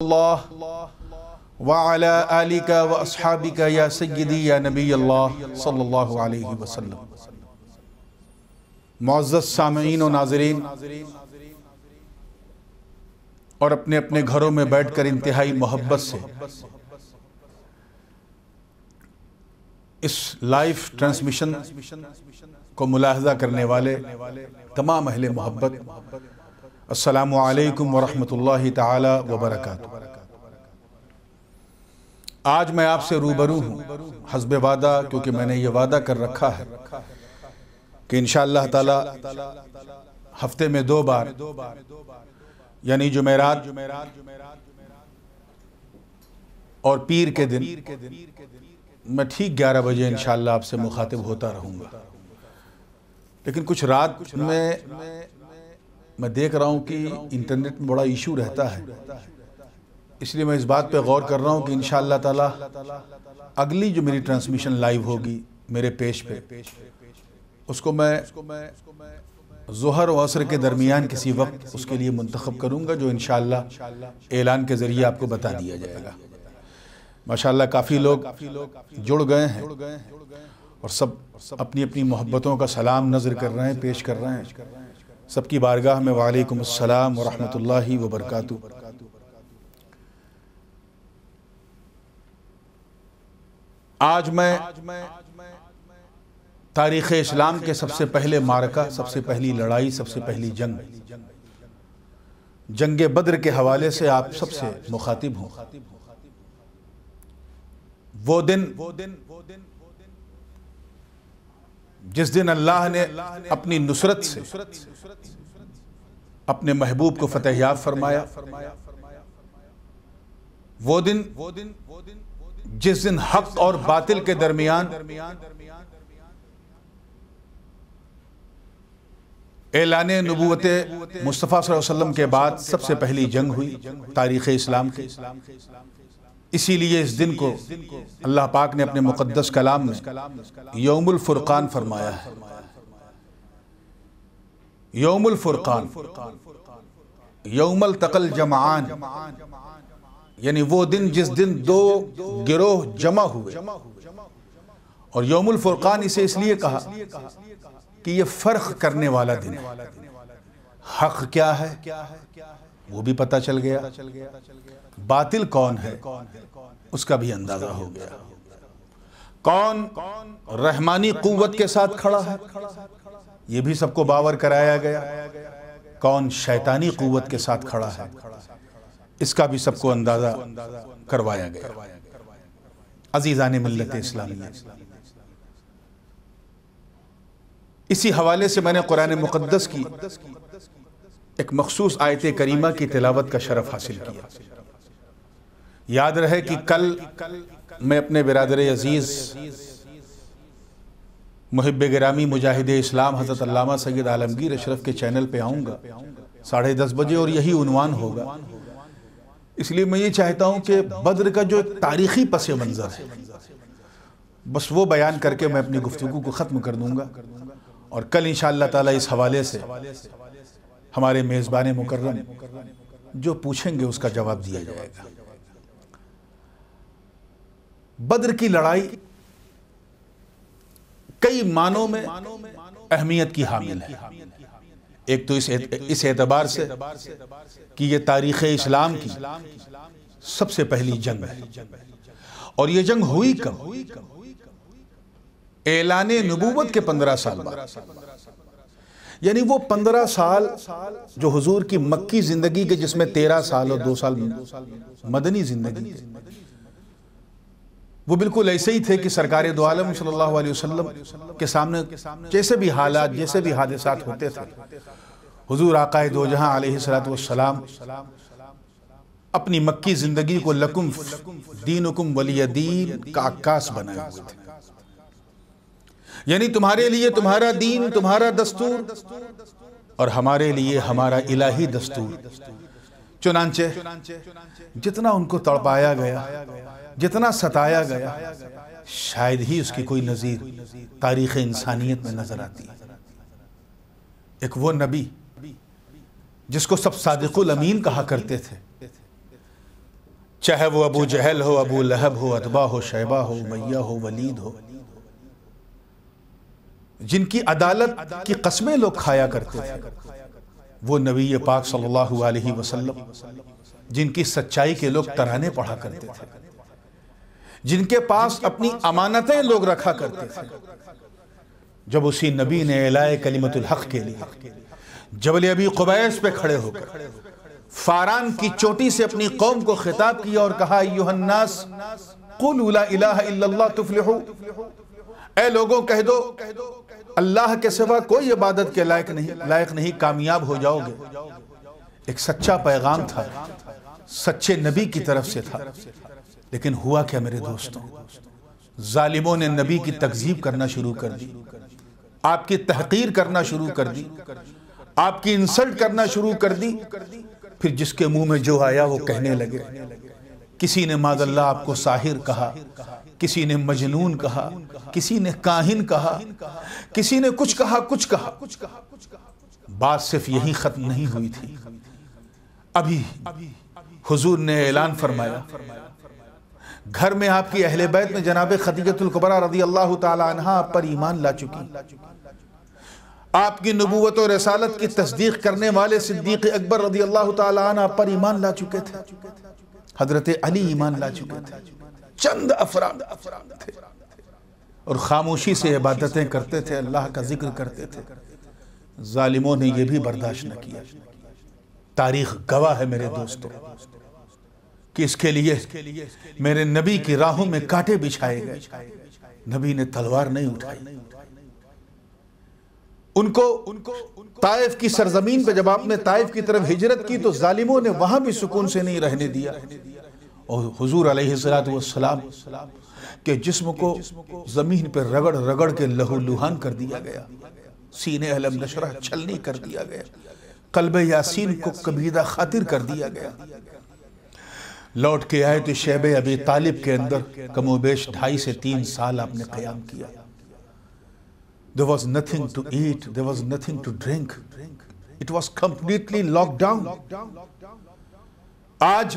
और नाजरीन और अपने अपने घरों में बैठ कर इंतहाई मोहब्बत से इस लाइव ट्रांसमिशन को मुलाहजा करने वाले तमाम अहले मोहब्बत असलकम वरहमल तबरक आज मैं आपसे रूबरू हूँ हसब वादा क्योंकि मैंने ये वादा कर रखा है कि इन ताला हफ्ते में दो बार यानी जुमेरात और पीर के दिन मैं ठीक ग्यारह बजे इन आपसे मुखातिब होता रहूँगा लेकिन कुछ रात में मैं देख रहा हूँ कि इंटरनेट में बड़ा इशू रहता है इसलिए मैं इस बात पे गौर कर रहा हूँ कि इन ताला अगली जो मेरी ट्रांसमिशन लाइव होगी मेरे पेज पे उसको मैं जहर व असर के दरमियान किसी वक्त उसके लिए मंतखब करूँगा जो इन ऐलान के ज़रिए आपको बता दिया जाएगा माशाला काफ़ी लोग जुड़ गए हैं और सब अपनी अपनी मोहब्बतों का सलाम नज़र कर रहे हैं पेश कर रहे हैं सबकी बारगाह में वालेकुम अस्सलाम वरहमतुल्लाहि व बरकातु आज मैं तारीख़ इस्लाम के सबसे पहले मारका सबसे पहली लड़ाई सबसे पहली जंग जंग बद्र के हवाले से आप सबसे मुखातिब हूँ वो दिन वो दिन जिस दिन अल्लाह ने अपनी नुसरत से अपने महबूब को फतेहयाब फरमाया वो दिन वो दिन वो दिन जिस दिन हक और बातिल के दरमियान एलान नबूत मुस्तफ़ा वसल्लम के बाद सबसे पहली जंग हुई तारीख़ इस्लाम के के इस्लाम के इसीलिए इस दिन को अल्लाह पाक ने अपने मुक़दस कलाम में यौमुल फुरकान फरमाया है यौमुल फुरकान यौमल तकल जमान यानी वो दिन जिस दिन दो गिरोह जमा हुए और यौमुल फुरकान इसे इसलिए कहा कि ये फ़र्क करने वाला दिन है हक क्या है वो भी पता चल गया बातिल कौन है उसका भी अंदाज़ा हो गया कौन रहमानी कुवत के साथ खड़ा है यह भी सबको बावर कराया गया कौन शैतानी कुवत के साथ खड़ा है इसका भी सबको अंदाज़ा करवाया गया ने मिलत इस्लामी इसी हवाले से मैंने कुरान मुकदस की एक मखसूस आयत करीमा की तिलावत का शरफ हासिल किया याद रहे कि कल मैं अपने बिरदर अजीज़ मुहब गी मुजाहिद इस्लाम हज़रत अल्लामा सैद आलमगीर अशरफ के चैनल पे आऊँगा साढ़े दस बजे और यही उनवान होगा इसलिए मैं ये चाहता हूँ कि बद्र का जो तारीखी पस मंज़र है बस वो बयान करके मैं अपनी गुफ्तु को ख़त्म कर दूंगा और कल इन ताला इस हवाले से हमारे मेज़बान मुकर्रम जो पूछेंगे उसका जवाब दिया जाएगा बद्र की लड़ाई कई मानों में अहमियत की हामिल है एक तो इस एतबार से कि यह तारीख़ इस्लाम की सबसे पहली जंग है और यह जंग हुई कब एलान नबूवत के पंद्रह साल बाद यानी वो पंद्रह साल जो हुजूर की मक्की ज़िंदगी के जिसमें तेरह साल और दो साल मदनी ज़िंदगी वो बिल्कुल ऐसे ही थे कि सरकार दो आलम सल्लल्लाहु अलैहि वसल्लम के सामने जैसे भी हालात जैसे भी हादसात होते थे हुजूर आकाए दो जहाँ सलाम अपनी मक्की ज़िंदगी को लकुम दीनकुम वली दीन का आकाश बनाए हुए थे यानी तुम्हारे लिए तुम्हारा दीन तुम्हारा दस्तूर और हमारे लिए हमारा इलाही दस्तूर चुनाचे जितना उनको तड़पाया गया जितना सताया गया शायद ही उसकी कोई नज़ीर तारीख इंसानियत में नज़र आती है एक वो नबी जिसको सब सादिकुल अमीन कहा करते थे चाहे वो अबू जहल हो अबू लहब हो अदबा हो शैबा हो मैया हो वलीद हो जिनकी अदालत की कस्में लोग खाया करते थे वो नबी पाक सल्लल्लाहु अलैहि वसल्लम जिनकी सच्चाई के लोग तराने पढ़ा करते थे जिनके पास अपनी अमानतें लोग रखा करते थे जब उसी नबी ने एलाए कलीमतुल हक के लिए जबल अबी कुबैस पे खड़े होकर फारान की चोटी से अपनी कौम को खिताब किया और कहा यूहन्नास कुल तुफलहु ए लोगों कह दो कह दो अल्लाह के सिवा कोई इबादत के लायक नहीं लायक नहीं कामयाब हो जाओगे एक सच्चा पैगाम था सच्चे नबी की तरफ से था लेकिन हुआ क्या मेरे दोस्तों जालिमों ने नबी की तकजीब करना शुरू कर दी आपकी तहकीर करना शुरू कर दी आपकी इंसल्ट करना शुरू कर दी फिर जिसके मुंह में जो आया वो कहने लगे किसी ने माजल्ला आपको साहिर कहा किसी ने मजनून कहा किसी ने काहिन कहा किसी ने कुछ कहा कुछ कहा कुछ कहा कुछ कहा बात सिर्फ यही खत्म नहीं हुई थी अभी हुजूर ने ऐलान फरमाया घर में आपकी अहले बैत में जनाब खदीजतुल्कबरा रदी अल्लाह तहा पर ईमान ला चुकी आपकी नबूवत और रसालत की तस्दीक करने वाले सिद्दीक अकबर रदी अल्लाह तहा पर ईमान ला चुके थे हजरत अली ईमान ला चुके थे चंद अफराद थे और खामोशी से इबादतें करते थे अल्लाह का जिक्र करते थे जालिमों ने यह भी बर्दाश्त न किया तारीख गवाह है मेरे दोस्तों कि इसके लिए मेरे नबी की राहों में कांटे बिछाए गए नबी ने तलवार नहीं उठाई उनको उनको, ताइफ की सरजमीन पर जब आपने ताइफ की तरफ हिजरत की तो जालिमों ने वहां भी सुकून से नहीं रहने दिया और हजूर अलैहिस्सलाम के जिस्म को ज़मीन पर रगड़ रगड़ के लहू लुहान कर दिया गया सीने अलम नशरा छलनी कर दिया गया कलब यासीन को कबीदा खातिर कर दिया गया लौट के आए तो शेब अबी तालिब के अंदर कमोबेश ढाई से तीन साल आपने क्याम किया There was nothing to eat, there was nothing to drink. It was completely locked down. आज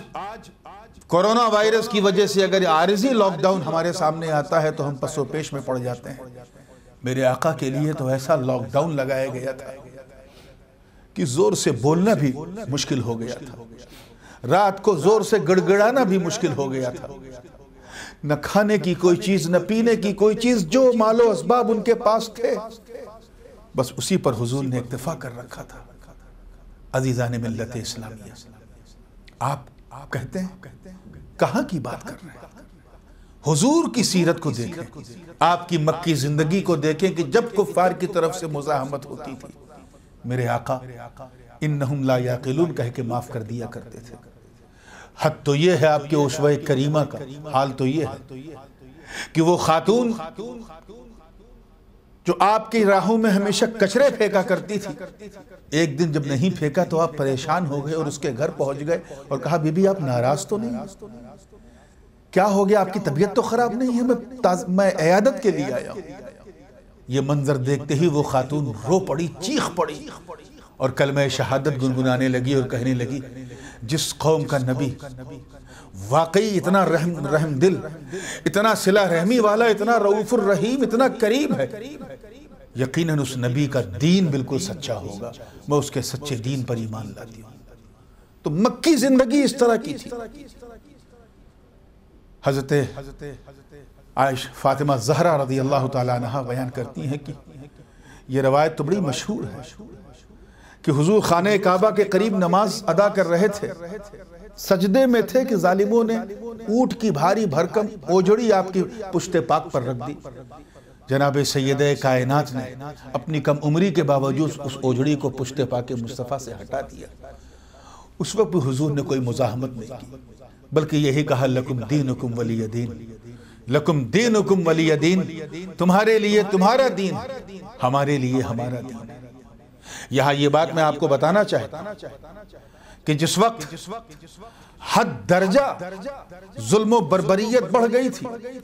कोरोना वायरस की वजह से अगर आरजी लॉकडाउन हमारे सामने आता है तो हम पसोपेश में पड़ जाते हैं मेरे आका के लिए तो ऐसा लॉकडाउन लगाया गया था कि जोर से बोलना भी मुश्किल हो गया था रात को जोर से गड़गड़ाना भी मुश्किल हो गया था न खाने की कोई चीज़ न पीने की कोई चीज़ जो मालो इसबाब उनके पास थे बस उसी पर हुजूर ने इतफा कर रखा था अजीज़ा ने मिलत इस्लामिया आप आप कहते हैं कहाँ की बात कर रहे हैं हुजूर की सीरत को देखें आपकी मक्की ज़िंदगी को देखें कि जब कुफार की तरफ से मुजाहमत होती थी मेरे आका इन नहम ला याकिलून कह के माफ़ कर दिया करते थे हद तो ये है आपके तो उसव करीमा का तो हाल तो ये है कि वो खातून जो आपकी राहों में हमेशा कचरे फेंका करती थी एक दिन जब नहीं फेंका तो आप परेशान हो गए और उसके घर पहुंच गए और कहा बीबी आप नाराज तो नहीं क्या हो गया आपकी तबीयत तो खराब नहीं है मैं मैं अयादत के लिए आया ये मंजर देखते ही वो खातून रो पड़ी चीख पड़ी और मैं शहादत गुनगुनाने लगी और कहने लगी जिस कौम का नबी वाकई इतना रहम रहम दिल इतना सिला रहमी वाला इतना रऊफ़ुर रहीम इतना करीब है यकीनन उस नबी का दीन बिल्कुल सच्चा होगा मैं उसके सच्चे दीन पर ईमान लाती हूँ तो मक्की जिंदगी इस तरह की थी हजरत आयश फातिमा जहरा रदी अल्लाह तला बयान करती हैं कि ये रवायत तो बड़ी मशहूर है कि हुजूर खाने काबा के करीब नमाज अदा कर रहे थे सजदे में थे कि जालिमों ने ऊट की भारी भरकम ओझड़ी आपकी पुश्ते पाक पर रख दी जनाब सैद कायनात ने अपनी कम उम्री के बावजूद उस ओझड़ी को पुश्ते पाक मुस्तफ़ा से हटा दिया उस वक्त भी हुजूर ने कोई मुजाहमत नहीं की बल्कि यही कहा लकुम दीन हुकुम वली दीन लकुम दीन हुकुम वली दीन तुम्हारे लिए तुम्हारा दीन हमारे लिए हमारा दीन यहां ये बात मैं आपको बताना चाहता कि जिस वक्त हद दर्जा जुल्म बरबरीत बढ़ गई थी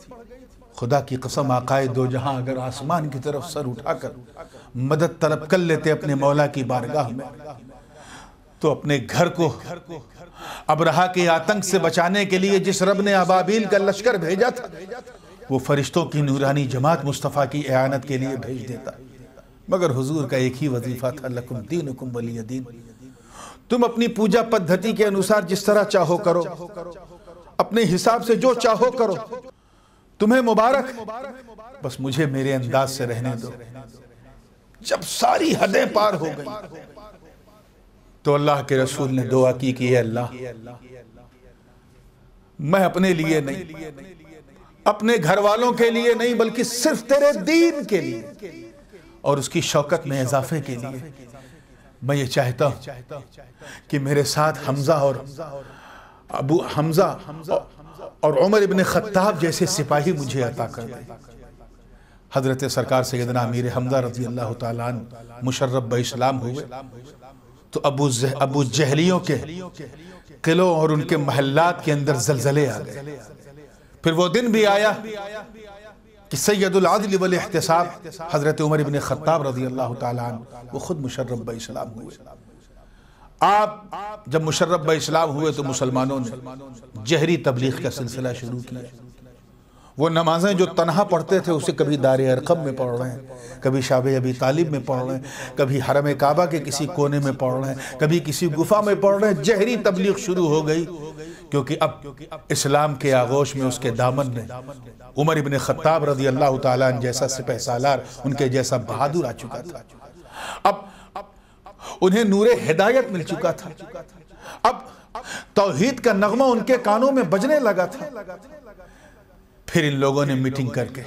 खुदा की कसम आकाए दो जहां अगर आसमान की तरफ सर उठाकर मदद तलब कर लेते अपने मौला की बारगाह में तो अपने घर को अब रहा के आतंक से बचाने के लिए जिस रब ने अबाबील का लश्कर भेजा था वो फरिश्तों की नूरानी जमात मुस्तफ़ा की एयानत के लिए भेज देता मगर हुजूर का एक ही वजीफा था लकुम दीन हुकुम वली दीन तुम अपनी पूजा पद्धति के अनुसार जिस तरह चाहो करो अपने हिसाब से जो चाहो करो तुम्हें मुबारक बस मुझे मेरे अंदाज से रहने दो जब सारी हदें पार हो गई तो अल्लाह के रसूल ने दुआ की कि अल्लाह मैं अपने लिए नहीं अपने घर वालों के लिए नहीं बल्कि सिर्फ तेरे दीन के लिए और उसकी शौकत में इजाफे के लिए मैं ये चाहता हूँ कि मेरे साथ हमजा और अबू हमजा और उमर इबन ख़त्ताब जैसे सिपाही मुझे अता कर हजरत सरकार सैदना अमीर हमजा रजी अल्लाह तान मुशर्रब इस्लाम हुए तो अबू अबू जहलियों के किलों और उनके महल्लात के अंदर जलजले आ गए फिर वो दिन भी आया कि सैदुलदल वल एहतसाब हज़रत उमर इबन ख़ताब रजी अल्लाह तन वो ख़ुद मुशर्रब इस्लाम हुए आप जब मुशर्रब इस्लाम हुए तो मुसलमानों ने जहरी तबलीग का सिलसिला शुरू किया वो नमाज़ें जो तनहा पढ़ते थे उसे कभी दार अरकब में पढ़ रहे हैं कभी शाब अबी तालिब में पढ़ रहे हैं कभी हरम काबा के किसी कोने में पढ़ रहे हैं कभी किसी गुफा में पढ़ रहे हैं जहरी तबलीग शुरू हो गई क्योंकि अब इस्लाम के आगोश में उसके दामन ने उमर इबन ख़त्ताब रजी अल्लाह तैसा जैसा सिपह सालार उनके जैसा बहादुर आ चुका था अब उन्हें नूर हिदायत मिल चुका था अब तोहहीद का नगमा उनके कानों में बजने लगा था फिर इन लोगों ने मीटिंग करके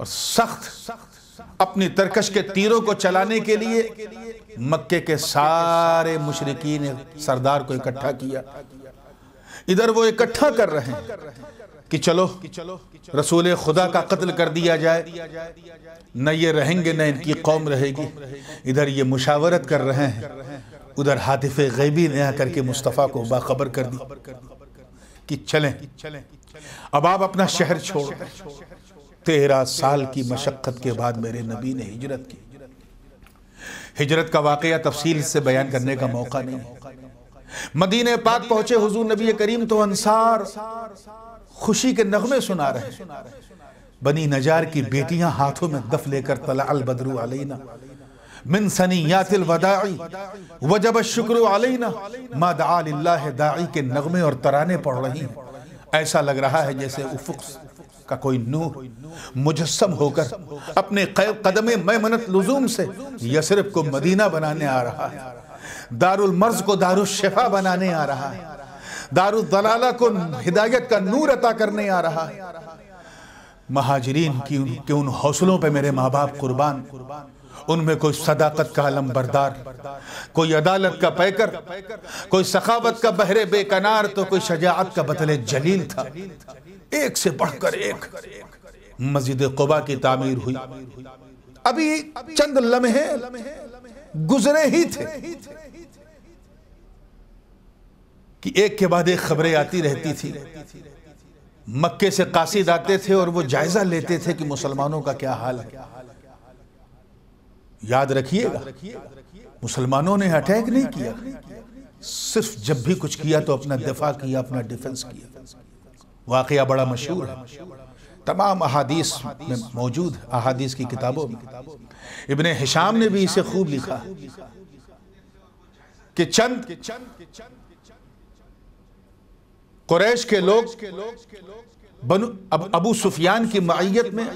और सख्त अपनी तरकश के तीरों को चलाने के लिए मक्के के सारे मुशरकी ने सरदार को इकट्ठा किया इधर वो इकट्ठा कर रहे हैं कि चलो रसूल खुदा का कत्ल कर दिया जाए न ये रहेंगे न इनकी कौम रहेगी इधर ये मुशावरत कर रहे हैं उधर हादिफ गैबी ने आकर के मुस्तफ़ा को बाखबर कर दी कि चलें अब आप अपना शहर छोड़ तेरह साल की मशक्क़त के बाद मेरे नबी ने हिजरत की हिजरत का वाक़ तफसील से बयान करने का मौका नहीं है मदीने पाक पहुंचे हुजूर नबी करीम तो अंसार खुशी के नगमे सुना रहे बनी नजार की बेटियां हाथों में दफ लेकर तला अल बदरू अलैना मिन सनीयातिल वदाई वजब शुक्र अलैना मा दाई के नगमे और तराने पड़ रही हैं ऐसा लग रहा है जैसे उफुक का कोई नूर मुजस्म होकर अपने कदम मैमनत लुजूम से यसरफ को मदीना बनाने आ रहा है दारुल मर्ज को दारुल दारुशफा बनाने आ रहा है दारुल दलाला को हिदायत का नूर अता करने आ रहा है महाजरीन की उन, उन हौसलों पे मेरे माँ बाप कुर्बान उनमें कोई सदाकत का आलम बरदार कोई अदालत का पैकर कोई सखावत का बहरे बेकनार तो कोई शजात का बतले जलील था एक से बढ़कर एक मस्जिद कुबा की तामीर हुई अभी चंद लम्हे गुजरे ही थे कि एक के बाद एक खबरें आती रहती थी मक्के से कासिद आते थे और वो जायजा लेते थे कि मुसलमानों का क्या हाल है याद रखिएगा मुसलमानों ने अटैक नहीं किया सिर्फ जब भी कुछ किया तो अपना दिफा किया अपना डिफेंस किया वाक़ बड़ा मशहूर है तमाम अहादीस में मौजूद अहादीस की किताबों में इबन हिशाम ने भी इसे खूब लिखा कि चंद कुरैश के लोग बनु अब अबू सुफियान की मैत में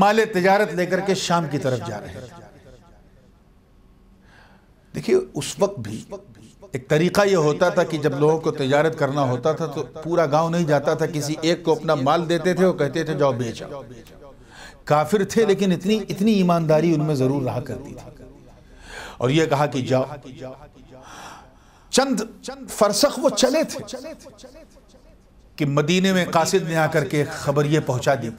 माले तजारत लेकर के शाम की तरफ जा रहे हैं देखिए उस वक्त भी एक तरीका ये होता था कि जब लोगों को तजारत करना होता था तो पूरा गांव नहीं जाता था किसी एक को अपना माल देते थे और कहते थे जाओ बेचा काफिर थे लेकिन इतनी इतनी ईमानदारी उनमें ज़रूर रहा करती थी और ये कहा कि जाओ चंद चंद फरसख वो चले थे कि मदीने में कासिद ने आकर के खबर ये पहुंचा दी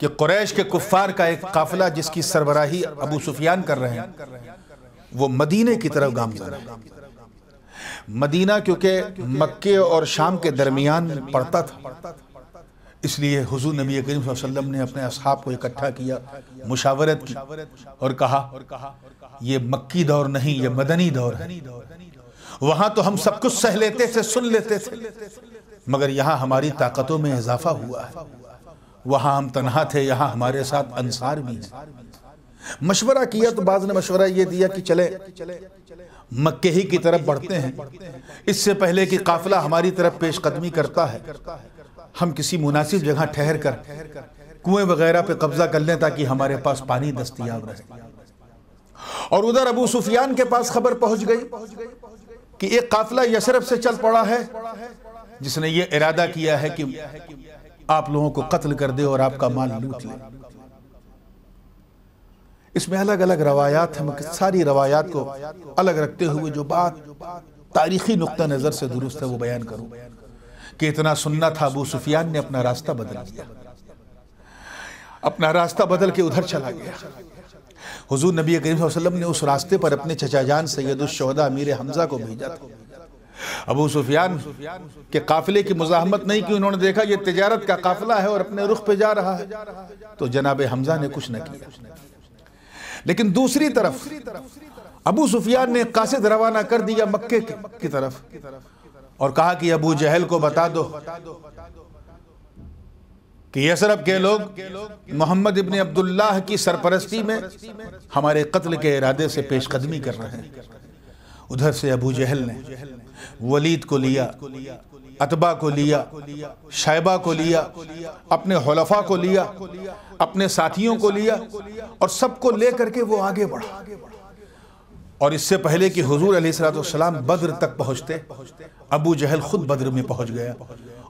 कि कुरैश के कुफार का एक काफिला जिसकी सरबराही अबू सुफियान कर रहे हैं वो मदीने की तरफ गामजन है मदीना क्योंकि मक्के और शाम के दरमियान पड़ता था इसलिए हुजूर नबी करीम वसल्लम ने अपने असहाब को इकट्ठा किया मुशावरत की और कहा ये मक्की दौर नहीं ये मदनी दौर है वहाँ तो हम सब कुछ सह लेते थे सुन लेते थे मगर यहाँ हमारी ताकतों में इजाफा हुआ है वहाँ हम तनहा थे यहाँ हमारे साथ अंसार भी हैं मशवरा किया तो बाज ने मशवरा ये दिया कि चले मक्के ही की तरफ बढ़ते हैं इससे पहले कि काफिला हमारी तरफ पेश कदमी करता है हम किसी मुनासिब जगह ठहर कर कुएं वगैरह पे कब्जा कर लें ताकि हमारे पास पानी दस्तियाब रहे और उधर अबू सुफियान के पास खबर पहुंच गई कि एक काफिला यशरफ से चल पड़ा है जिसने ये इरादा किया है कि आप लोगों को कत्ल कर दे और आपका माल लूट ले इसमें अलग अलग रवायात हम सारी रवायात को अलग रखते हुए जो बात तारीखी नुक़ नज़र से दुरुस्त है वो बयान करूँ कि इतना सुनना था अबू सुफियान ने अपना रास्ता बदल दिया अपना रास्ता बदल के उधर चला गया हुजूर नबी करीम वसल्लम ने उस रास्ते पर अपने चचा जान सैदुलशहदा अमीर हमजा को भेजा था अबू सुफियान के काफिले की मुजाहमत नहीं की उन्होंने देखा ये तजारत का काफिला है और अपने रुख पे जा रहा है तो जनाब हमजा ने कुछ न किया लेकिन दूसरी तरफ अबू सुफियान ने कासिद रवाना कर दिया मक्के की तरफ और कहा कि अबू जहल को बता दो कि यसरब के लोग मोहम्मद इबन अब्दुल्लाह की सरपरस्ती में हमारे कत्ल के इरादे से पेशकदमी कर रहे हैं उधर से अबू जहल ने वलीद को लिया अतबा को लिया शायबा को लिया अपने हलफा को लिया अपने साथियों को लिया और सबको ले करके वो आगे बढ़ा और इससे पहले कि हजूर सलाम बद्र तक पहुंचते अबू जहल खुद बद्र में पहुंच गया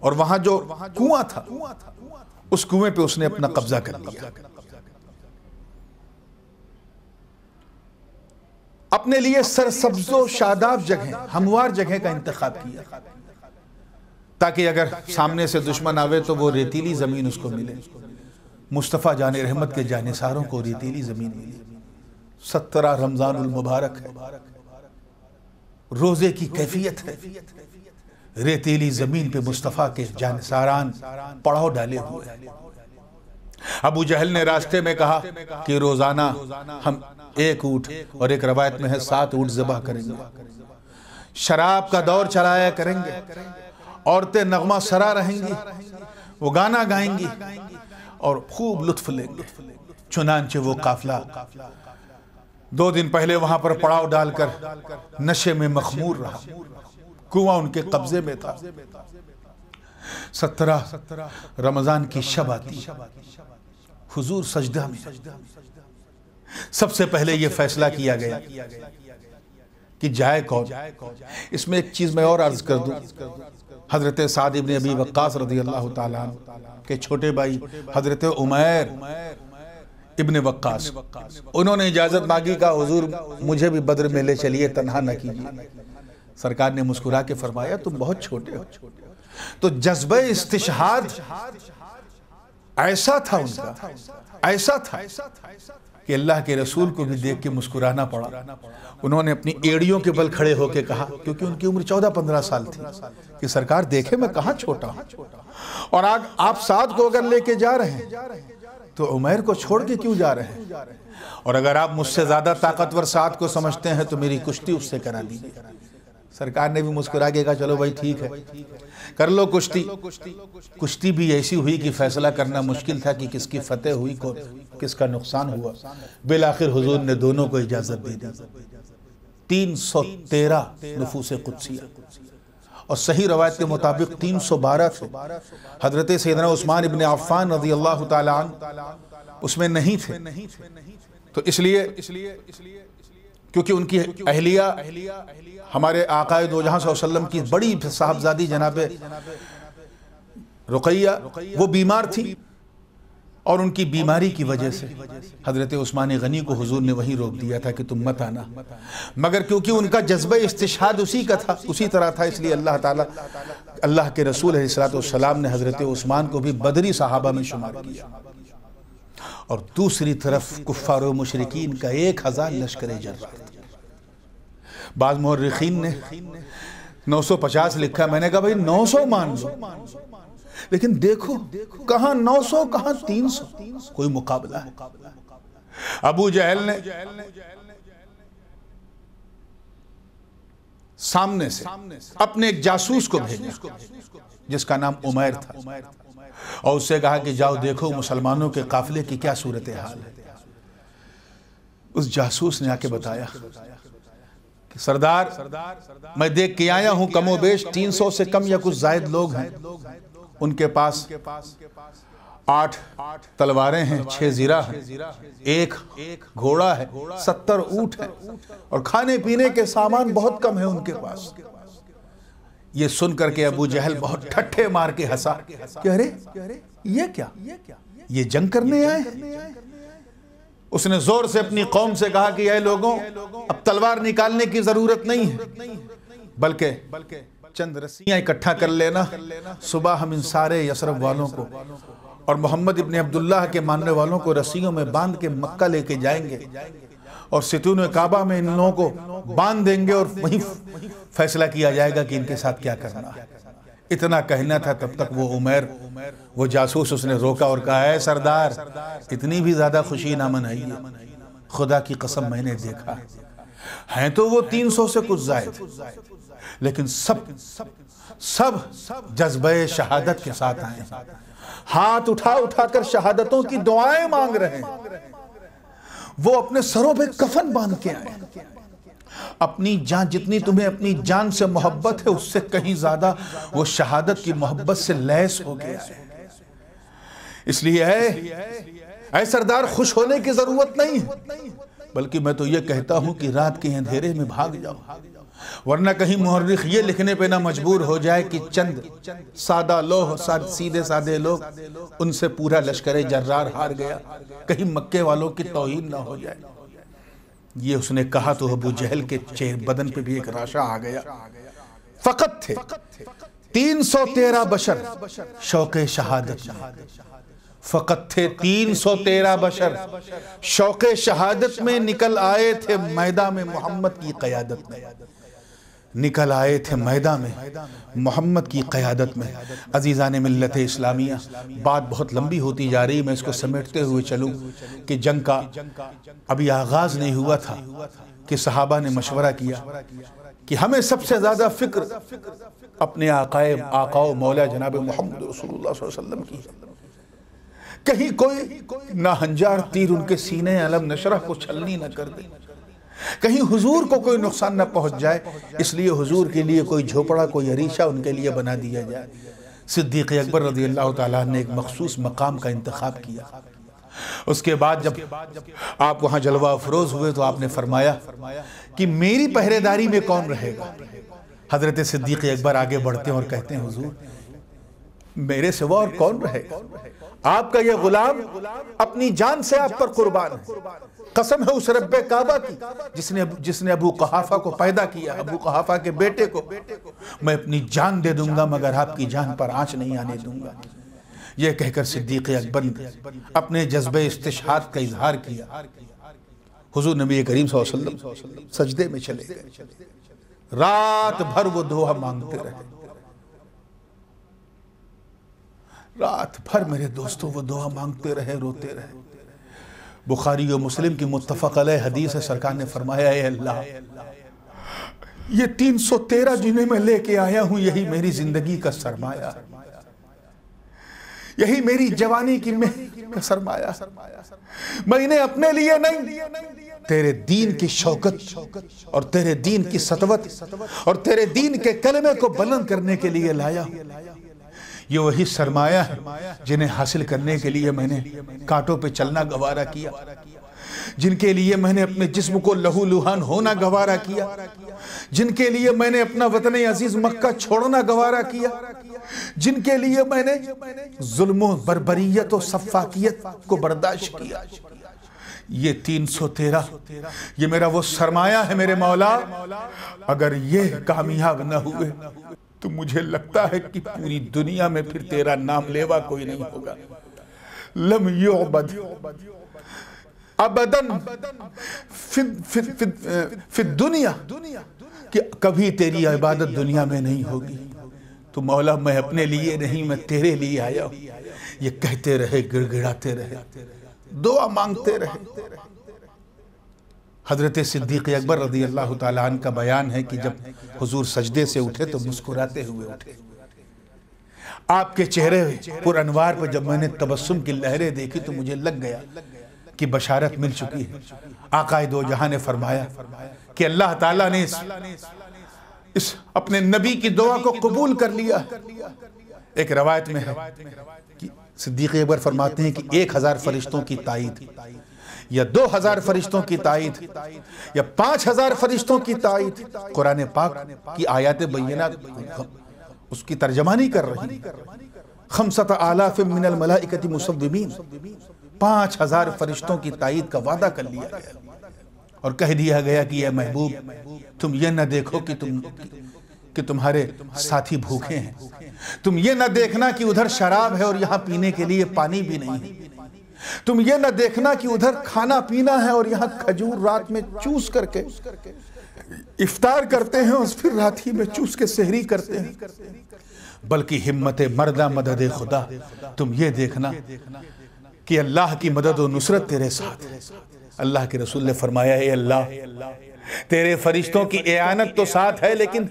और वहाँ जो कुआं था उस कुएं पे उसने अपना कब्जा कर लिया अपने लिए सरसब्जो शादाब जगह हमवार जगह का इंतखब किया ताकि अगर सामने से दुश्मन आवे तो वो रेतीली ज़मीन उसको मिले मुस्तफ़ा जान रहमत के जानिसारों को रेतीली ज़मीन मिली सत्रह रमज़ान मुबारक है रोज़े की कैफियत है रेतीली ज़मीन पे मुस्तफ़ा के जानसारान पड़ाव डाले हुए हैं अबू जहल ने रास्ते में कहा कि रोज़ाना हम एक ऊँट और एक रवायत में है सात ऊँट ज़बा करेंगे शराब का दौर चलाया करेंगे औरतें नगमा सरा रहेंगी वो गाना गाएंगी और खूब लुत्फ लेंगे चुनानचे वो काफिला दो दिन पहले वहां पर पड़ाव डालकर नशे में मखमूर रहा कुआं उनके कब्जे में था सत्रह रमजान की शब आती हुजूर सजदा में सबसे पहले ये फैसला किया गया कि जाए कौन इसमें एक चीज मैं और अर्ज कर दूं हज़रत सादिब ने अभी वक्स रजी अल्लाह के छोटे भाई हज़रत उमैर इबन वक्स उन्होंने इजाज़त मांगी का हुजूर मुझे भी बद्र मेले चलिए तनहा न कीजिए सरकार ने मुस्कुरा के फरमाया तुम बहुत छोटे हो तो जज्ब इस्तिशहाद ऐसा था उनका ऐसा था कि अल्लाह के रसूल को भी देख के मुस्कुराना पड़ा उन्होंने अपनी एड़ियों के बल खड़े होकर कहा क्योंकि उनकी उम्र चौदह पंद्रह साल थी कि सरकार देखे मैं कहाँ छोटा हूँ और आज आप साथ को अगर लेके जा रहे हैं तो उमेर को छोड़ के क्यों जा रहे हैं और अगर आप मुझसे ज़्यादा ताकतवर साथ को समझते हैं तो मेरी कुश्ती उससे करा दीजिए सरकार ने भी मुस्कुरा के कहा चलो भाई ठीक है कर लो कुश्ती कुश्ती भी ऐसी हुई कि फैसला करना मुश्किल था कि किसकी फतेह हुई को किसका नुकसान हुआ बिल आखिर हुजूर ने दोनों को इजाज़त दे दी तीन सौ तेरह नफूस कुदसिया और सही रवायत के मुताबिक तीन सौ बारह थे हजरत सैदना उस्मान इबन अफ़ान रजी अल्लाह उसमें नहीं थे तो इसलिए इसलिए इसलिए क्योंकि उनकी अहलिया हमारे आकाए दो जहाँ वसल्लम की बड़ी साहबजादी जनाब रुकैया वो बीमार थी और उनकी बीमारी की वजह से हज़रत उस्मान गनी को हुजूर ने वहीं रोक दिया था कि तुम मत आना मगर क्योंकि उनका जज्बा इस्तिशाद उसी का था उसी तरह था इसलिए अल्लाह ताला अल्लाह के रसूल सलाम ने हज़रत उस्मान को भी बदरी साहबा में शुमार किया और दूसरी तरफ कुफ़ार मशरकिन का एक हज़ार लश्कर जर्रा बाद मौरखीन ने पचास लिखा मैंने कहा भाई सौ मान लो लेकिन देखो देखो कहाँ कहा कहाँ सौ कोई मुकाबला है अबू जहल ने सामने से अपने एक जासूस को भेजा जिसका नाम उमैर था और उससे कहा कि जाओ देखो मुसलमानों के काफिले की क्या सूरत हाल है उस जासूस ने आके बताया कि सरदार मैं देख के आया हूं कमो बेश तीन सौ से कम या कुछ जायद लोग हैं उनके पास आठ तलवारें हैं छह जीरा है एक घोड़ा है सत्तर ऊट है और खाने पीने के सामान बहुत कम है उनके पास ये सुन करके अबू जहल बहुत ठट्ठे मार के हंसा कि अरे ये क्या ये जंग करने आए उसने जोर से अपनी कौम से कहा कि ये लोगों अब तलवार निकालने की जरूरत नहीं है बल्कि चंद रस्सियां इकट्ठा कर लेना सुबह हम इन सारे यसरफ वालों को और मोहम्मद इबन अब्दुल्लाह के मानने वालों को रस्सियों में बांध के मक्का लेके जाएंगे और सितून काबा में इन लोगों को बांध देंगे और वहीं फैसला किया जाएगा कि इनके साथ क्या करना है इतना कहना था तब तक वो उमेर वो जासूस उसने रोका और कहा है सरदार इतनी भी ज़्यादा खुशी ना मनाइए खुदा की कसम मैंने देखा हैं तो वो तीन सौ से कुछ जायद लेकिन सब सब सब जज्बे शहादत के साथ आए हाथ उठा उठाकर शहादतों की दुआएं मांग रहे हैं वो अपने सरों पे कफन बांध के आए अपनी जान जितनी तुम्हें अपनी जान से मोहब्बत है उससे कहीं ज्यादा वो शहादत की मोहब्बत से लैस हो गया है इसलिए ऐ सरदार खुश होने की जरूरत नहीं बल्कि मैं तो ये कहता हूं कि रात के अंधेरे में भाग जाओ वरना कहीं मुहर्रिख ये लिखने पे ना मजबूर हो जाए कि चंद सादा लोह साद, सीधे सादे लोग उनसे पूरा लश्कर जर्रार हार गया कहीं मक्के वालों की तोहन ना हो जाए ये उसने कहा तो अबू जहल के चेहरे बदन पे भी एक राशा आ गया फकत थे तीन सौ तेरह बशर शौक शहादत फकत थे तीन सौ तेरह बशर शौक शहादत में निकल आए थे मैदा में मोहम्मद की क्यादत में निकल आए थे मैदा में मोहम्मद की क़्यादत में अजीज़ा ने मिलत इस्लामिया बात बहुत लंबी होती जा रही मैं इसको समेटते हुए चलूँ कि जंग का अभी आगाज़ नहीं हुआ था कि सहाबा ने मशवरा किया कि हमें सबसे ज़्यादा फ़िक्र अपने आकाए आकाओ मौला जनाब मोहम्मद वसल्लम की कहीं कोई ना हंजार तीर उनके सीने अलम नशरा को छलनी न कर दे कहीं हुजूर को कोई नुकसान न पहुंच जाए इसलिए हुजूर के लिए कोई झोपड़ा कोई अरीशा उनके लिए बना दिया जाए सिद्दीक अकबर रजी अल्लाह ताला ने एक मखसूस मकाम का इंतखब किया उसके बाद जब आप वहां जलवा अफरोज हुए तो आपने फरमाया कि मेरी पहरेदारी में कौन रहेगा हजरत सिद्दीक अकबर आगे बढ़ते हैं और कहते हैं हुजूर मेरे सिवा और कौन रहेगा आपका यह गुलाम अपनी जान से आप पर कुर्बान है कसम है उस रब्बे काबा की जिसने जिसने अबू कहाफा को पैदा किया अबू कहाफा के बेटे को मैं अपनी जान दे दूंगा मगर आपकी जान पर आँच नहीं आने दूंगा यह कहकर सिद्दीक अकबर ने अपने जज्बे इस्तेशाद का इजहार किया हुजूर नबी करीम वसल्लम सजदे में चले गए रात भर वो दोहा मांगते रहे रात भर मेरे दोस्तों वो दुआ मांगते रहे रोते रहे बुखारी और मुस्लिम की मुतफ़ हदीस है सरकार ने फरमाया अल्लाह ये तेरह जिन्हें मैं लेके आया हूँ यही मेरी ज़िंदगी का सरमाया यही मेरी जवानी की मेहनत का सरमाया मैं इन्हें अपने लिए नहीं तेरे दीन की शौकत और तेरे दीन की सतवत और तेरे दीन के कलमे को बुलंद करने के लिए लाया हूँ ये वही सरमाया है जिन्हें हासिल करने के लिए मैंने कांटों पे चलना गवारा किया जिनके लिए मैंने अपने जिस्म को लहू लुहान होना गवारा किया जिनके लिए मैंने अपना वतन अजीज मक्का छोड़ना गवारा किया जिनके लिए मैंने जुल्मों बरबरीत और सफाकियत को बर्दाश्त किया ये तीन सौ तेरह ये मेरा वो सरमाया है मेरे मौला अगर ये कामयाब न हुए तो मुझे लगता है कि पूरी दुनिया में फिर तेरा नाम लेवा कोई नहीं होगा लम युबद अबदन फिर दुनिया कि कभी तेरी इबादत दुनिया में नहीं होगी तो मौला मैं अपने लिए नहीं मैं तेरे लिए आया हूं ये कहते रहे गिड़गिड़ाते रहे दुआ मांगते रहे हज़रत सिद्दीक़ अकबर रदी अल्लाह तन का बयान है कि जब हुजूर सजदे से उठे तो मुस्कुराते हुए उठे आपके चेहरे पर अनवार पर जब मैंने तबस्सुम की लहरें देखी तो मुझे लग गया कि बशारत मिल चुकी है आकाए दो जहाँ ने फरमाया कि अल्लाह ताला ने इस, इस अपने नबी की दुआ को कबूल कर लिया एक रवायत में है कि सिद्दीक़ अकबर फरमाते हैं कि एक हज़ार फरिश्तों की थी या दो हजार फरिश्तों की ताइद या पांच हजार फरिश्तों की ताइद कुरान पाक की आयात बैना उसकी तर्जमानी कर रही खमसत आलाफ मिनल मुसविमीन पांच हजार फरिश्तों की ताइद का वादा कर लिया गया और कह दिया गया कि यह महबूब तुम यह न देखो कि तुम कि तुम्हारे साथी भूखे हैं तुम ये न देखना कि उधर शराब है और यहाँ पीने के लिए पानी भी नहीं है तुम ये ना देखना कि उधर खाना पीना है और यहाँ खजूर रात में चूस करके इफ्तार करते हैं और फिर रात ही में चूस के सहरी करते हैं बल्कि हिम्मत मर्दा मदद खुदा तुम ये देखना कि अल्लाह की मदद और नुसरत तेरे साथ अल्लाह के रसूल ने फरमाया ए अल्लाह तेरे फरिश्तों की एआनत तो साथ है लेकिन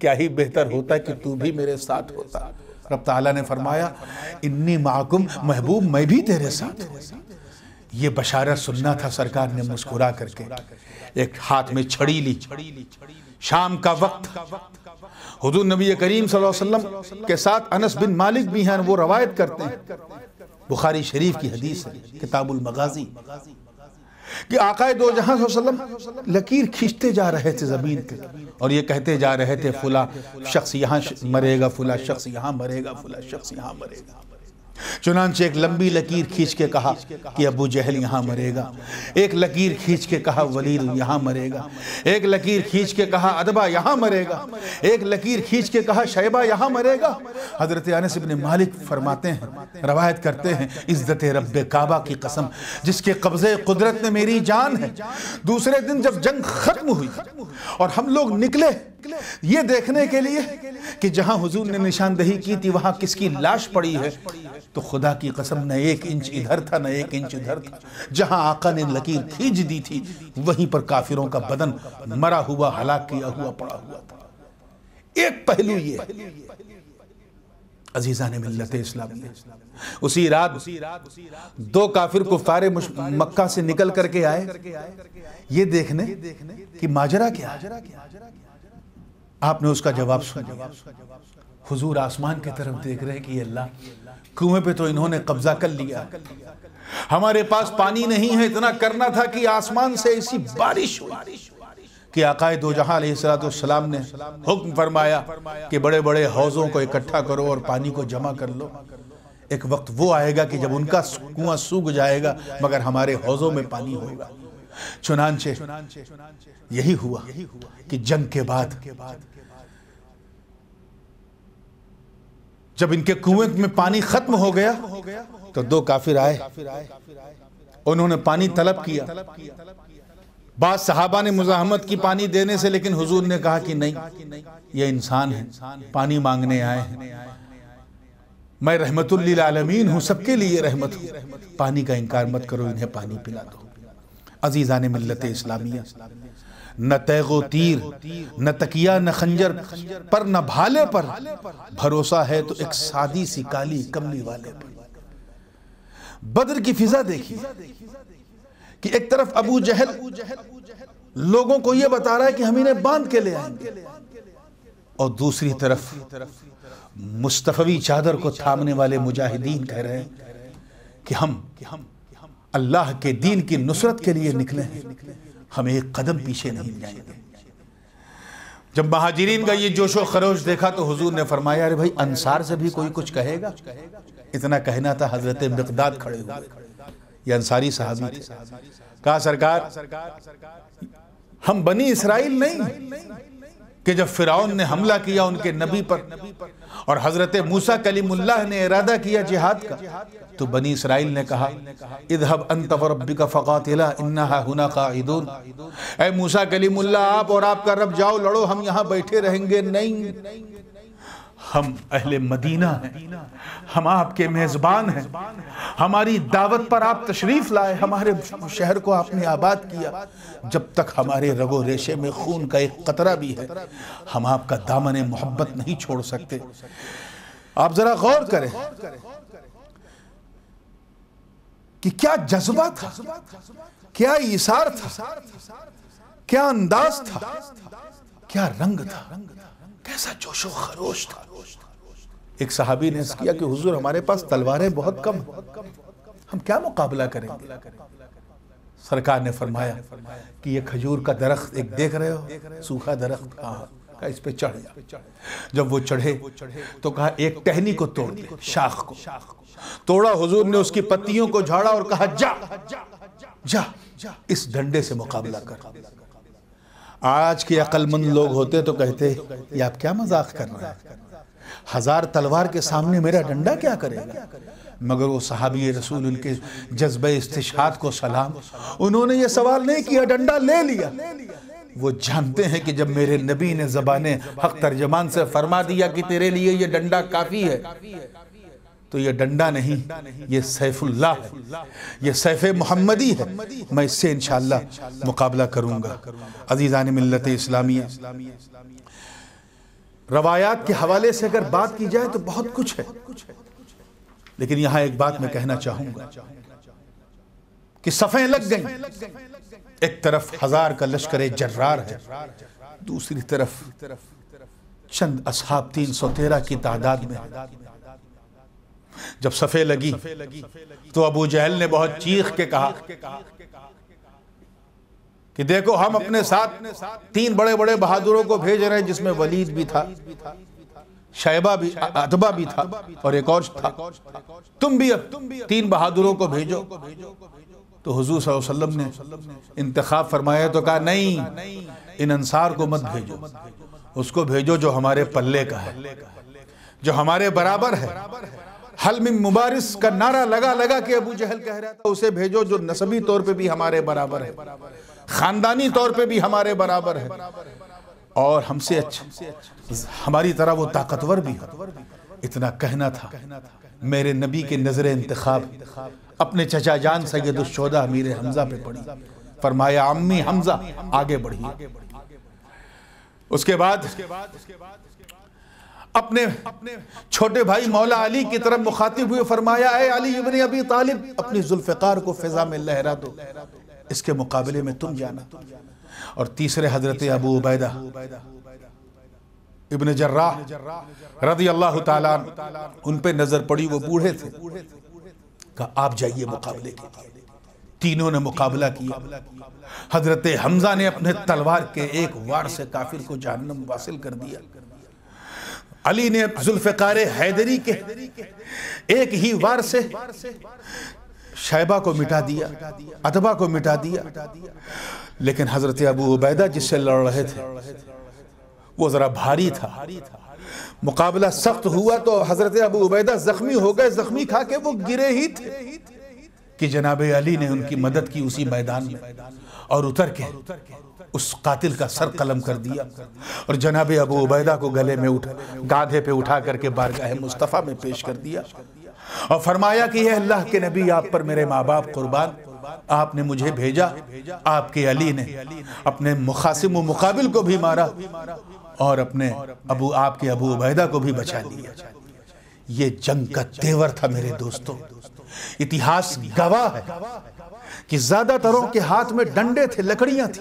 क्या ही बेहतर होता कि तू भी मेरे साथ होता रब ताला ने फरमाया इन्नी माकुम महबूब मैं भी तेरे साथ ये बशारत सुनना था सरकार ने मुस्कुरा करके एक हाथ में छड़ी ली शाम का वक्त हजूर नबी करीम वसल्लम के साथ अनस बिन मालिक भी हैं वो रवायत करते हैं बुखारी शरीफ की हदीस है किताबुल मगाजी कि आकाए दो जहां वसल्लम लकीर खींचते जा रहे थे ज़मीन पे और ये कहते जा रहे थे फुला शख्स यहाँ मरेगा फुला शख्स यहाँ मरेगा फुला शख्स यहाँ मरेगा चुनानचे एक लंबी लकीर खींच के कहा कि अबू जहल यहाँ मरेगा एक लकीर खींच के कहा वलील यहाँ मरेगा एक लकीर खींच के कहा अदबा यहाँ मरेगा एक लकीर खींच के कहा शैबा यहाँ मरेगा हज़रत अनस इबन मालिक फरमाते हैं रवायत करते हैं इज़्ज़त रब काबा की कसम जिसके कब्ज़े कुदरत में मेरी जान है दूसरे दिन जब जंग ख़त्म हुई और हम लोग निकले ये देखने के लिए कि जहां हुजूर ने निशानदेही की थी वहां किसकी लाश पड़ी है तो खुदा की कसम न एक इंच इधर था न एक इंच उधर था जहां आका ने लकीर खींच दी थी वहीं पर काफिरों का बदन मरा हुआ हलाक किया हुआ पड़ा हुआ था एक पहलू ये अजीजा ने मिलत इस्लाम उसी रात दो काफिर को फारे मक्का से निकल करके आए ये देखने कि माजरा क्या आपने उसका जवाब सुना हुजूर आसमान की तरफ देख रहे कि अल्लाह कुएं पे तो इन्होंने कब्जा कर लिया हमारे पास पानी नहीं है इतना करना था कि आसमान से ऐसी बारिश हुई कि आकाए दो जहां सलाम ने हुक्म फरमाया कि बड़े बड़े हौज़ों को इकट्ठा करो और पानी को जमा कर लो एक वक्त वो आएगा कि जब उनका कुआं सूख जाएगा मगर हमारे हौज़ों में पानी होगा चुनाचे यही हुआ कि जंग के बाद जब इनके कुएं में पानी खत्म हो गया तो दो काफिर आए उन्होंने पानी तलब किया बाद साहबा ने मुजाहमत की पानी देने से लेकिन हुजूर ने कहा कि नहीं ये इंसान है पानी मांगने आए हैं मैं रहमतुल्ली आलमीन हूँ सबके लिए रहमत हूँ पानी का इनकार मत करो इन्हें पानी पिला दो अजीज़ा ने मिलत इस्लामिया न तैगो तीर न तकिया न खंजर पर न भाले पर भरोसा है तो एक सादी सी काली कमली वाले पर बद्र की फिजा देखिए कि एक तरफ अबू जहल लोगों को यह बता रहा है कि हम इन्हें बांध के ले आएंगे और दूसरी तरफ मुस्तफवी चादर को थामने वाले मुजाहिदीन कह रहे हैं कि हम कि हम अल्लाह के दीन की नुसरत के लिए निकले हम एक कदम पीछे नहीं जाएंगे जब महाजरीन का ये जोशो खरोश देखा तो हुजूर ने फरमाया अरे भाई अंसार से भी कोई कुछ कहेगा इतना कहना था हजरत मकदाद खड़े हुए ये अंसारी साहबी थे कहा सरकार हम बनी इसराइल नहीं कि जब फिराउन ने हमला किया उनके नबी पर और हजरत मूसा कलीमुल्लाह ने इरादा किया जिहाद का तो बनी इसराइल ने कहा इधहब अंतवरबिका फ़कातिला इन्ना हुना कादून ए मूसा कलीमुल्ला आप और आपका रब जाओ लड़ो हम यहाँ बैठे रहेंगे नहीं हम अहले मदीना हैं हम आपके मेज़बान हैं हमारी दावत पर आप तशरीफ़ लाए हमारे शहर को आपने आबाद किया जब तक हमारे रगो रेशे में खून का एक कतरा भी है हम आपका दामन मोहब्बत नहीं छोड़ सकते आप ज़रा गौर करें कि क्या जज्बा था क्या इशार था क्या अंदाज था क्या रंग था कैसा जोशो खरोश था एक सहाबी ने किया कि हुजूर हमारे पास तलवारें बहुत कम हम क्या मुकाबला करेंगे सरकार ने फरमाया कि ये खजूर का दरख्त एक देख रहे हो सूखा दरख्त हाँ कहा इस पे चढ़ जब वो चढ़े तो कहा एक टहनी को तोड़ दे शाख को तोड़ा हुजूर ने उसकी पत्तियों को झाड़ा और कहा जा जा इस डंडे से मुकाबला कर आज के अकलमंद लोग होते तो कहते ये आप क्या मजाक कर रहे हैं हजार तलवार के सामने मेरा डंडा क्या करेगा मगर वो सहाबी रसूल उनके जज्ब इस्तेशाद को सलाम उन्होंने ये सवाल नहीं किया डंडा ले लिया वो जानते हैं कि जब मेरे नबी ने जबान हक तर्जमान से फरमा दिया कि तेरे लिए ये डंडा काफ़ी है तो ये डंडा नहीं ये सैफुल्ला है ये सैफ मोहम्मदी है मैं इससे इनशाला मुकाबला अजीजा ने मिलत इस्लामी रवायात के हवाले से अगर बात की जाए तो बहुत कुछ है लेकिन यहाँ एक बात मैं कहना चाहूंगा कि सफ़े लग गई एक तरफ हज़ार का लश्कर जर्रार है दूसरी तरफ चंद असहाब तीन सौ तेरह की तादाद में जब सफ़े लगी तो अबू जहल ने बहुत चीख के कहा कि देखो हम अपने साथ तीन बड़े बड़े बहादुरों को भेज रहे हैं जिसमें वलीद भी था शैबा भी अतबा भी था और एक और था तुम भी अब तीन बहादुरों को भेजो तो हजूर वसल्लम ने इंतखब फरमाया तो कहा नहीं इन अंसार को मत भेजो उसको भेजो जो हमारे पल्ले का है जो हमारे बराबर है हलम मुबारिस का नारा लगा लगा के अबू जहल कह रहा था उसे भेजो जो नसबी तौर पे भी हमारे बराबर है खानदानी तौर पे भी हमारे बराबर है और हमसे अच्छा हमारी तरह वो ताकतवर भी इतना कहना था मेरे नबी के नजर इंतखाब अपने चचा जान सैदुलशोदा अमीर हमजा पे पड़ी फरमाया अम्मी हमजा आगे बढ़ी उसके बाद उसके बाद अपने अपने छोटे भाई मौला अली की तरफ मुखातिब हुए फरमाया अली इबन अबी तालिब अपनी जुल्फ़ार को फिजा में लहरा दो इसके मुकाबले में तुम जाना और तीसरे हजरत अबू उबैदा इबन जर्राह रदी अल्लाह उन पे नज़र पड़ी वो बूढ़े थे कहा आप जाइए मुकाबले के तीनों ने मुकाबला किया हजरत हमजा ने अपने तलवार के एक वार से काफिर को जहन्नम वासिल कर दिया अली ने जुल्फकार हैदरी के एक ही वार से शैबा को मिटा दिया अतबा को मिटा दिया लेकिन हज़रत अबू उबैदा जिससे लड़ रहे थे वो ज़रा भारी था मुकाबला सख्त हुआ तो हज़रत अबू उबैदा ज़ख्मी हो गए ज़ख्मी खा के वो गिरे ही थे कि जनाब अली ने उनकी मदद की उसी मैदान में और उतर के उस कातिल का सर कलम कर दिया और जनाब अबू उबैदा को गले में उठा गाधे पे उठा करके बारगाह मुस्तफ़ा में पेश कर दिया और फरमाया कि यह अल्लाह के नबी आप पर मेरे माँ बाप कुर्बान आपने मुझे भेजा आपके अली ने अपने मुखासिम मुकाबिल को भी मारा और अपने अबू आपके अबू उबैदा को भी बचा लिया ये जंग का तेवर था मेरे दोस्तों इतिहास गवाह है कि ज्यादातरों के हाथ में डंडे थे लकड़ियां थी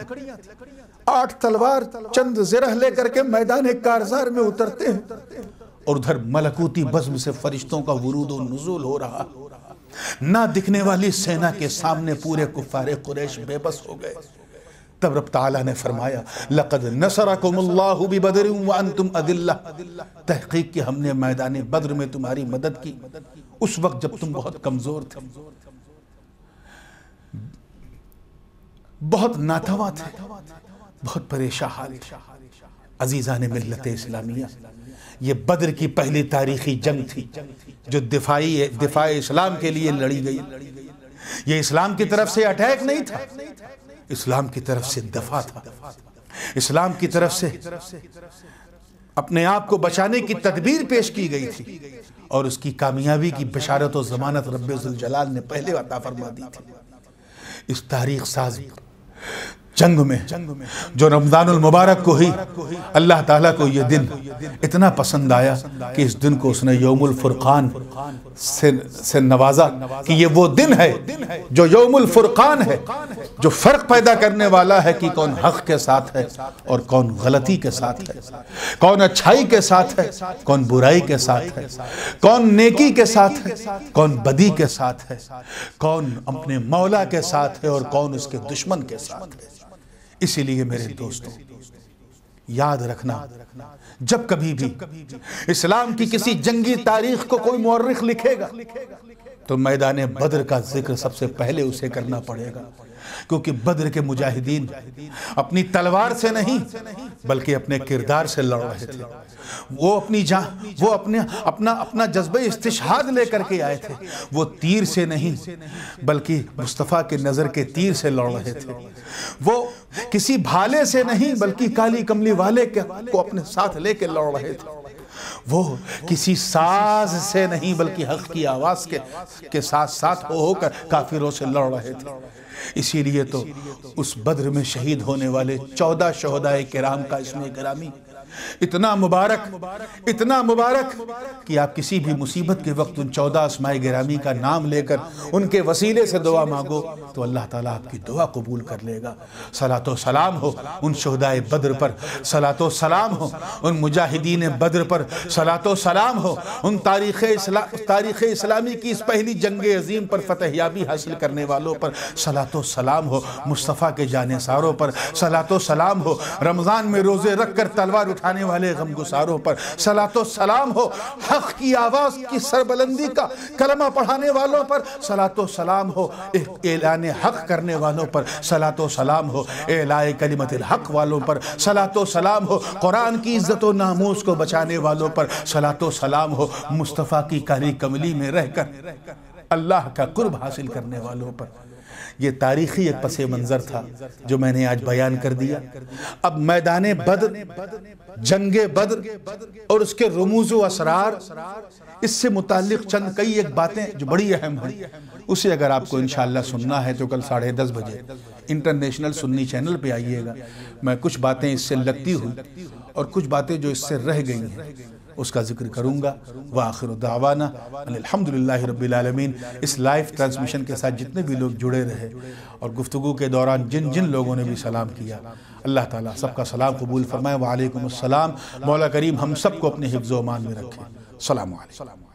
आठ तलवार चंद जिरह लेकर के मैदान कारजार में उतरते हैं और उधर मलकूती बज्म से फरिश्तों का वरूद नजूल हो रहा ना दिखने वाली सेना के सामने पूरे कुफारे कुरेश बेबस हो गए तब रब ताला ने फरमाया लकद नसरकुम अदिल्ला तहकीक की हमने मैदान बद्र में तुम्हारी मदद की उस वक्त जब तुम बहुत कमजोर थे बहुत नाथवा थे बहुत परेशान हाल थे अजीज़ा ने मिलत इस्लामिया ये बद्र की पहली तारीखी जंग थी जो दिफाई दिफा इस्लाम के लिए लड़ी गई ये इस्लाम की तरफ से अटैक नहीं था इस्लाम की तरफ से दफा था इस्लाम की तरफ से अपने आप को बचाने की तदबीर पेश की गई थी और उसकी कामयाबी की बशारत और जमानत रबाल ने पहले अता फरमा दी थी estar irresazível. जंग में जंग में जो रमज़ानुल मुबारक को ही अल्लाह ताला को ये दिन इतना पसंद आया कि इस दिन को उसने यौमुल फुरकान से से नवाजा कि ये वो दिन है जो यौमुल फुरकान है जो फ़र्क पैदा करने वाला है कि कौन हक के साथ है और कौन गलती के साथ है कौन अच्छाई के साथ है कौन बुराई के साथ है कौन नेकी के साथ है कौन बदी के साथ है कौन अपने मौला के साथ है और कौन उसके दुश्मन के साथ है इसीलिए मेरे दोस्तों याद रखना जब कभी भी इस्लाम की किसी जंगी तारीख को कोई मौरख लिखेगा तो मैदान बद्र का जिक्र सबसे पहले उसे करना पड़ेगा क्योंकि बद्र के मुजाहिदीन अपनी तलवार से नहीं बल्कि अपने किरदार से लड़ रहे थे वो अपनी जान वो अपने अपना अपना जज्बे इस्तिशहाद लेकर के आए थे वो तीर से नहीं बल्कि मुस्तफ़ा के नज़र के तीर से लड़ रहे थे वो किसी भाले से नहीं बल्कि काली कमली वाले के को अपने साथ लेके लड़ रहे थे वो किसी साज से नहीं बल्कि हक की आवाज़ के के साथ साथ हो होकर काफिरों से लड़ रहे थे तो इसीलिए तो उस बद्र में शहीद होने वाले चौदह शहदाय कराम का इसमें करामी इतना मुबारक इतना मुबारक कि आप किसी भी मुसीबत के वक्त उन चौदह आसमाय गिरामी का नाम लेकर उनके वसीले से दुआ मांगो तो अल्लाह ताला आपकी दुआ कबूल कर लेगा सलात सलाम हो उन शहदाय बद्र पर सलात सलाम हो उन मुजाहिदीन बद्र पर सलात सलाम हो उन तारीख़ इस्ला तारीख़ इस्लामी की इस पहली जंग अजीम पर फतेह याबी हासिल करने वालों पर सलात सलाम हो मुस्तफ़ा के जाने सारों पर सलात सलाम हो रमज़ान में रोज़े रख कर तलवार उठा आने वाले गमगुसारों पर सलातो सलाम हो हक की आवाज़ की सरबलंदी का कलमा पढ़ाने वालों पर सलातो सलाम हो एलान हक करने वालों पर सलातो सलाम हो एलाए कलिमत हक वालों पर सलातो सलाम हो कुरान की इज्जत व नामोज को बचाने वालों पर सलातो सलाम हो मुस्तफ़ा की कारी कमली में रहकर अल्लाह का कुर्ब हासिल करने वालों पर ये तारीखी एक पसे मंज़र था जो मैंने आज बयान कर दिया अब मैदान बद्र जंग बद्र और उसके रमूज असरार इससे मुतक चंद कई एक बातें जो बड़ी अहम है उसे अगर आपको इन सुनना है तो कल साढ़े दस बजे इंटरनेशनल सुन्नी चैनल पे आइएगा मैं कुछ बातें इससे लगती हुई और कुछ बातें जो इससे रह गई हैं उसका जिक्र करूँगा व आखिर दावाना अलहमदिल्ला रबीआलमीन इस लाइव ट्रांसमिशन के साथ जितने भी लोग जुड़े रहे और गुफ्तु के दौरान जिन जिन लोगों ने भी सलाम किया अल्लाह ताली सबका सलाम कबूल फरमाए वालेकाम मौला करीम हम सबको अपने हिफ्ज़ मान में रखें सलाम